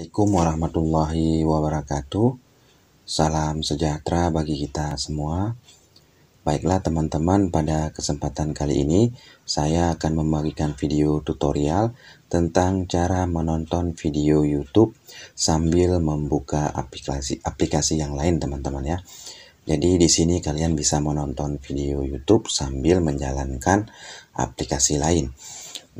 Assalamualaikum warahmatullahi wabarakatuh. Salam sejahtera bagi kita semua. Baiklah teman-teman, pada kesempatan kali ini saya akan membagikan video tutorial tentang cara menonton video YouTube sambil membuka aplikasi aplikasi yang lain, teman-teman ya. Jadi di sini kalian bisa menonton video YouTube sambil menjalankan aplikasi lain.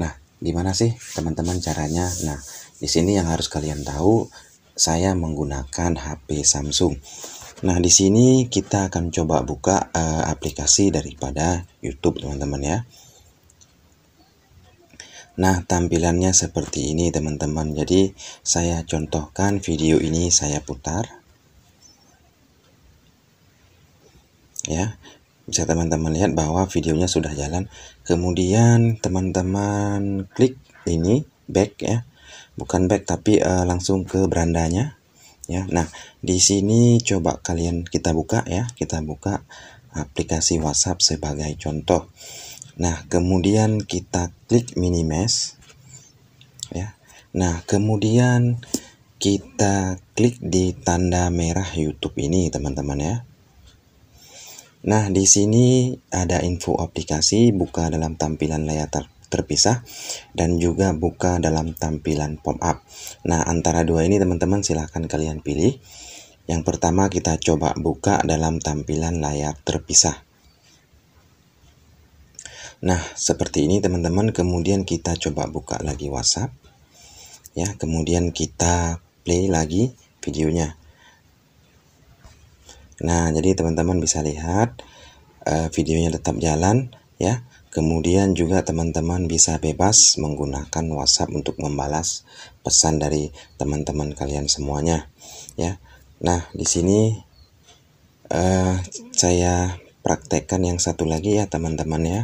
Nah, gimana sih teman-teman caranya? Nah, di sini yang harus kalian tahu, saya menggunakan HP Samsung. Nah, di sini kita akan coba buka uh, aplikasi daripada YouTube, teman-teman ya. Nah, tampilannya seperti ini, teman-teman. Jadi, saya contohkan video ini saya putar. Ya, bisa teman-teman lihat bahwa videonya sudah jalan kemudian teman-teman klik ini back ya bukan back tapi uh, langsung ke berandanya ya nah di sini coba kalian kita buka ya kita buka aplikasi WhatsApp sebagai contoh nah kemudian kita klik minimize ya nah kemudian kita klik di tanda merah YouTube ini teman-teman ya Nah, di sini ada info aplikasi buka dalam tampilan layar terpisah dan juga buka dalam tampilan pop up. Nah, antara dua ini teman-teman silahkan kalian pilih. Yang pertama kita coba buka dalam tampilan layar terpisah. Nah, seperti ini teman-teman, kemudian kita coba buka lagi WhatsApp. Ya, kemudian kita play lagi videonya. Nah, jadi teman-teman bisa lihat eh, videonya tetap jalan ya. Kemudian juga teman-teman bisa bebas menggunakan WhatsApp untuk membalas pesan dari teman-teman kalian semuanya, ya. Nah, di sini uh, saya praktekkan yang satu lagi ya, teman-teman ya.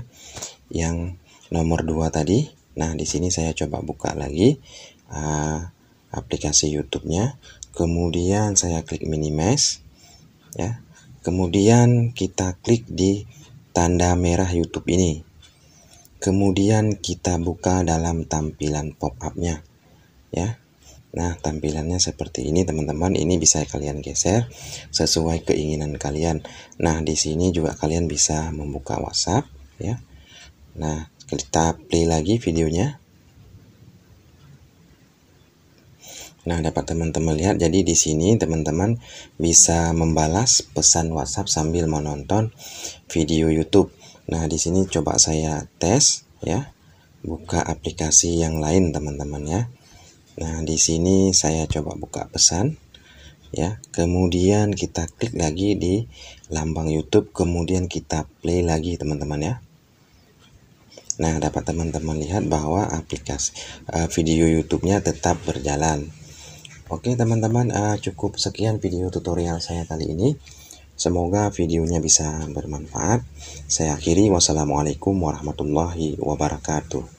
Yang nomor dua tadi. Nah, di sini saya coba buka lagi uh, aplikasi YouTube-nya. Kemudian saya klik minimize ya. Kemudian kita klik di tanda merah YouTube ini. Kemudian kita buka dalam tampilan pop-up-nya. Ya. Nah, tampilannya seperti ini teman-teman. Ini bisa kalian geser sesuai keinginan kalian. Nah, di sini juga kalian bisa membuka WhatsApp ya. Nah, kita play lagi videonya. Nah, dapat teman-teman lihat jadi di sini teman-teman bisa membalas pesan WhatsApp sambil menonton video YouTube. Nah, di sini coba saya tes ya. Buka aplikasi yang lain teman-teman ya. Nah, di sini saya coba buka pesan ya. Kemudian kita klik lagi di lambang YouTube, kemudian kita play lagi teman-teman ya. Nah, dapat teman-teman lihat bahwa aplikasi uh, video YouTube-nya tetap berjalan. Oke teman-teman uh, cukup sekian video tutorial saya kali ini. Semoga videonya bisa bermanfaat. Saya akhiri wassalamualaikum warahmatullahi wabarakatuh.